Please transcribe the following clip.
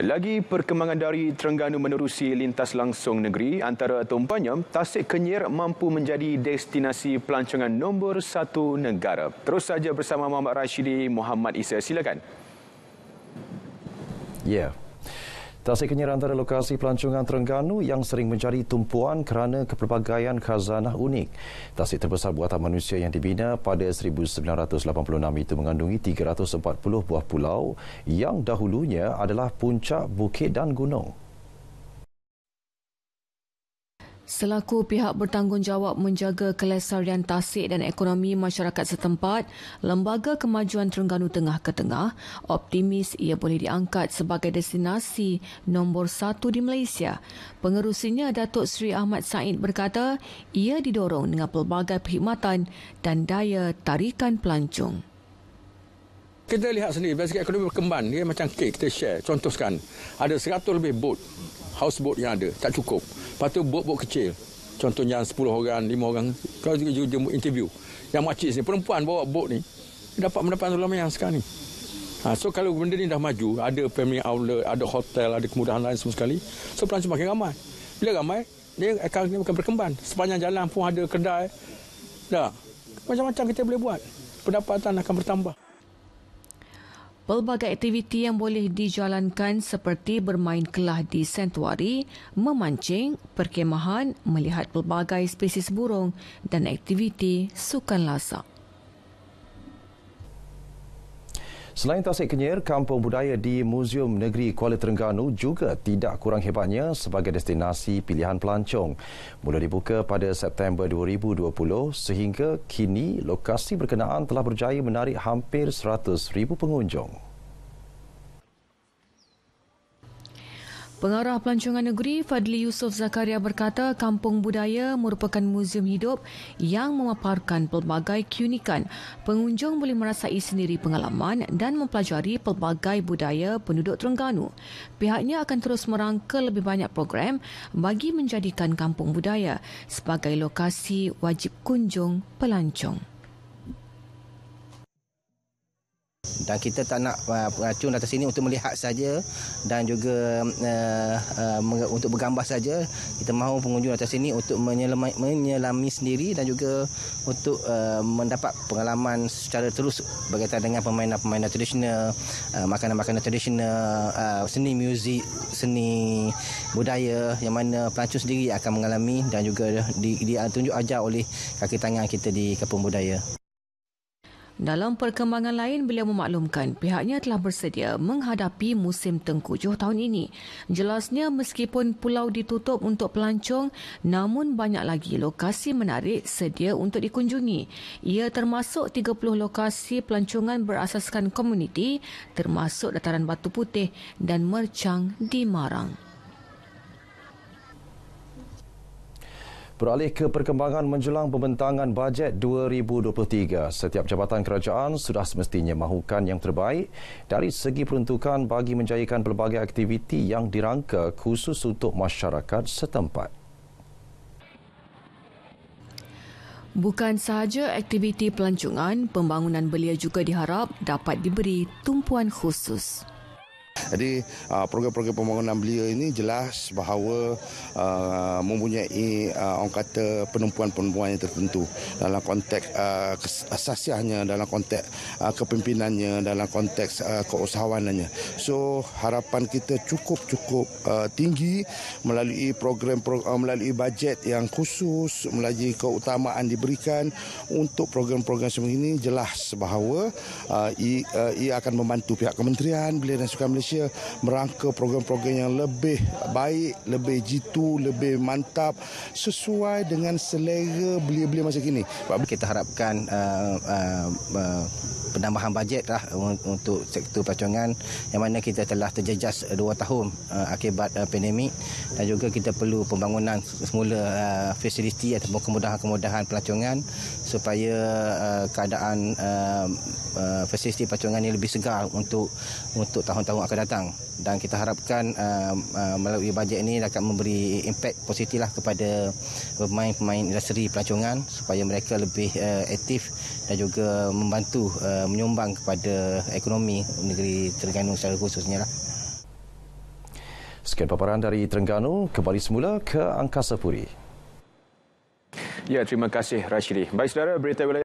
Lagi perkembangan dari Terengganu menerusi lintas langsung negeri antara tumpanya Tasik Kenyir mampu menjadi destinasi pelancongan nombor satu negara. Terus saja bersama Muhammad Rashidi Muhammad Isa. Silakan. Ya. Yeah. Tasik Kenyir antara lokasi pelancongan Terengganu yang sering menjadi tumpuan kerana kepelbagaian khazanah unik. Tasik terbesar buatan manusia yang dibina pada 1986 itu mengandungi 340 buah pulau yang dahulunya adalah puncak bukit dan gunung. Selaku pihak bertanggungjawab menjaga kelesarian tasik dan ekonomi masyarakat setempat, Lembaga Kemajuan Terengganu Tengah ke Tengah optimis ia boleh diangkat sebagai destinasi nombor satu di Malaysia. Pengerusinya Datuk Seri Ahmad Said berkata ia didorong dengan pelbagai perkhidmatan dan daya tarikan pelancong. Kita lihat sendiri, basic ekonomi berkembang. Dia macam kek, kita share. Contohkan, ada 100 lebih boat, houseboat yang ada. Tak cukup. Lepas tu bot-bot kecil. Contohnya 10 orang, 5 orang. Kau juga, juga interview. Yang makcik sini, perempuan bawa bot ni. Dapat mendapat ramai yang sekarang ni. Ha, so kalau benda ni dah maju, ada family outlet, ada hotel, ada kemudahan lain semua sekali. So pelan semakin ramai. Bila ramai, dia akan, dia akan berkembang. Sepanjang jalan pun ada kedai. Dah. Macam-macam kita boleh buat. Pendapatan akan bertambah. Pelbagai aktiviti yang boleh dijalankan seperti bermain kelah di sentuari, memancing, perkemahan, melihat pelbagai spesies burung dan aktiviti sukan lasak. Selain Tasik Kenyir, kampung budaya di Museum Negeri Kuala Terengganu juga tidak kurang hebatnya sebagai destinasi pilihan pelancong. Mula dibuka pada September 2020 sehingga kini lokasi berkenaan telah berjaya menarik hampir 100,000 pengunjung. Pengarah Pelancongan Negeri Fadli Yusof Zakaria berkata kampung budaya merupakan muzium hidup yang memaparkan pelbagai keunikan. Pengunjung boleh merasai sendiri pengalaman dan mempelajari pelbagai budaya penduduk Terengganu. Pihaknya akan terus merangka lebih banyak program bagi menjadikan kampung budaya sebagai lokasi wajib kunjung pelancong. dan kita tak nak uh, pengacun datang sini untuk melihat saja dan juga uh, uh, untuk bergambar saja kita mahu pengunjung datang sini untuk menyelami, menyelami sendiri dan juga untuk uh, mendapat pengalaman secara terus berkaitan dengan pemain permainan tradisional uh, makanan-makanan tradisional uh, seni muzik seni budaya yang mana pelancong sendiri akan mengalami dan juga ditunjuk di, ajar oleh kaki tangan kita di Kampung Budaya dalam perkembangan lain, beliau memaklumkan pihaknya telah bersedia menghadapi musim tengkujuh tahun ini. Jelasnya, meskipun pulau ditutup untuk pelancong, namun banyak lagi lokasi menarik sedia untuk dikunjungi. Ia termasuk 30 lokasi pelancongan berasaskan komuniti, termasuk dataran batu putih dan mercang di Marang. Beralih ke perkembangan menjelang pembentangan bajet 2023, setiap jabatan kerajaan sudah semestinya mahukan yang terbaik dari segi peruntukan bagi menjayakan pelbagai aktiviti yang dirangka khusus untuk masyarakat setempat. Bukan sahaja aktiviti pelancongan, pembangunan belia juga diharap dapat diberi tumpuan khusus. Jadi ah, program-program pembangunan belia ini jelas bahawa ah, mempunyai uh, orang kata penumpuan-penumpuan yang tertentu dalam konteks uh, dalam konteks kepimpinannya, dalam konteks uh, keusahawanannya. So harapan kita cukup-cukup tinggi melalui program, melalui bajet yang khusus, melalui keutamaan diberikan untuk program-program semacam ini jelas bahawa ia, akan membantu pihak kementerian, belia dan sukan beliau Malaysia merangka program-program yang lebih baik, lebih jitu, lebih mantap sesuai dengan selera belia-belia masa kini. Kita harapkan uh, uh, uh, penambahan bajet lah eh, untuk sektor pelancongan yang mana kita telah terjejas eh, dua tahun eh, akibat pandemik dan juga kita perlu pembangunan semula fasiliti ataupun kemudahan-kemudahan pelancongan supaya keadaan fasiliti pelancongan ini lebih segar untuk untuk tahun-tahun akan datang dan kita harapkan melalui bajet ini dapat memberi impak positif lah kepada pemain-pemain industri pelancongan supaya mereka lebih aktif dan juga membantu uh, menyumbang kepada ekonomi negeri Terengganu secara khususnya lah. Sekian paparan dari Terengganu, kembali semula ke Angkasa Puri. Ya, terima kasih Rashidi. Baik saudara, berita wilayah.